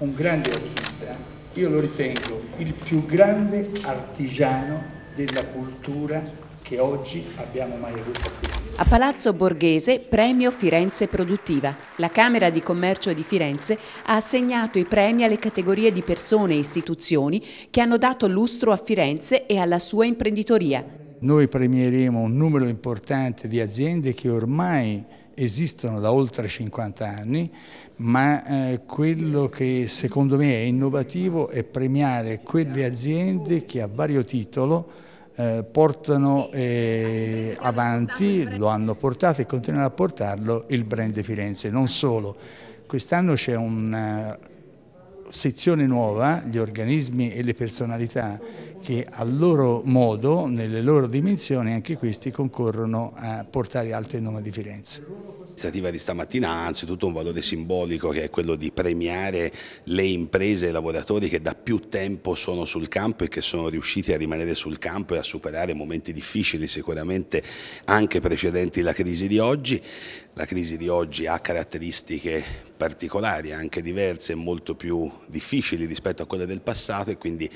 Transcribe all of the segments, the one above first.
un grande artista, io lo ritengo il più grande artigiano della cultura che oggi abbiamo mai avuto a Firenze. A Palazzo Borghese, premio Firenze Produttiva. La Camera di Commercio di Firenze ha assegnato i premi alle categorie di persone e istituzioni che hanno dato lustro a Firenze e alla sua imprenditoria. Noi premieremo un numero importante di aziende che ormai esistono da oltre 50 anni, ma eh, quello che secondo me è innovativo è premiare quelle aziende che a vario titolo eh, portano eh, avanti, lo hanno portato e continuano a portarlo il brand Firenze, non solo. Quest'anno c'è un sezione nuova, gli organismi e le personalità che a loro modo, nelle loro dimensioni, anche questi concorrono a portare alto il nome di Firenze l'iniziativa di stamattina ha anzitutto un valore simbolico che è quello di premiare le imprese e i lavoratori che da più tempo sono sul campo e che sono riusciti a rimanere sul campo e a superare momenti difficili sicuramente anche precedenti la crisi di oggi. La crisi di oggi ha caratteristiche particolari, anche diverse, e molto più difficili rispetto a quelle del passato e quindi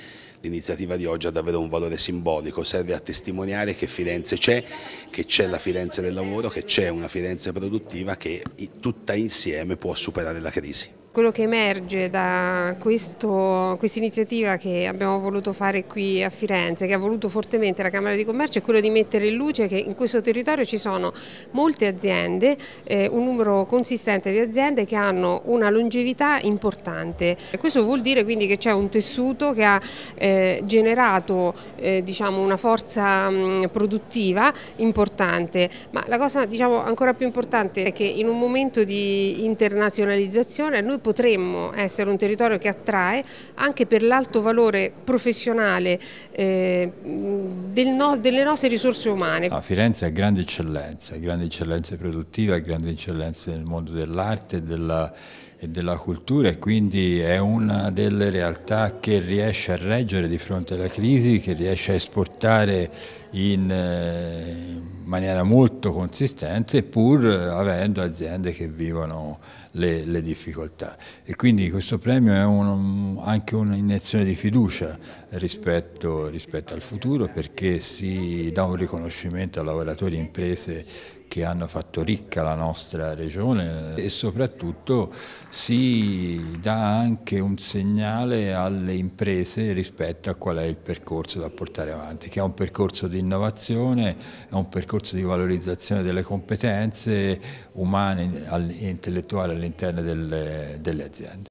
l'iniziativa di oggi ha davvero un valore simbolico, serve a testimoniare che Firenze c'è, che c'è la Firenze del lavoro, che c'è una Firenze produttiva che tutta insieme può superare la crisi. Quello che emerge da questa iniziativa che abbiamo voluto fare qui a Firenze, che ha voluto fortemente la Camera di Commercio, è quello di mettere in luce che in questo territorio ci sono molte aziende, eh, un numero consistente di aziende che hanno una longevità importante. Questo vuol dire quindi che c'è un tessuto che ha eh, generato eh, diciamo una forza mh, mm, produttiva importante, ma la cosa diciamo, ancora più importante è che in un momento di internazionalizzazione noi potremmo essere un territorio che attrae anche per l'alto valore professionale eh, del no, delle nostre risorse umane. No, ah, Firenze è grande eccellenza, grande eccellenza produttiva, grande eccellenza nel mondo dell'arte e della e della cultura e quindi è una delle realtà che riesce a reggere di fronte alla crisi, che riesce a esportare in eh, maniera molto consistente pur avendo aziende che vivono le, le difficoltà e quindi questo premio è un, anche un'iniezione di fiducia rispetto, rispetto al futuro perché si dà un riconoscimento a lavoratori e imprese che hanno fatto ricca la nostra regione e soprattutto si dà anche un segnale alle imprese rispetto a qual è il percorso da portare avanti, che è un percorso di innovazione, è un percorso di valorizzazione delle competenze umane e intellettuali all'interno delle, delle aziende.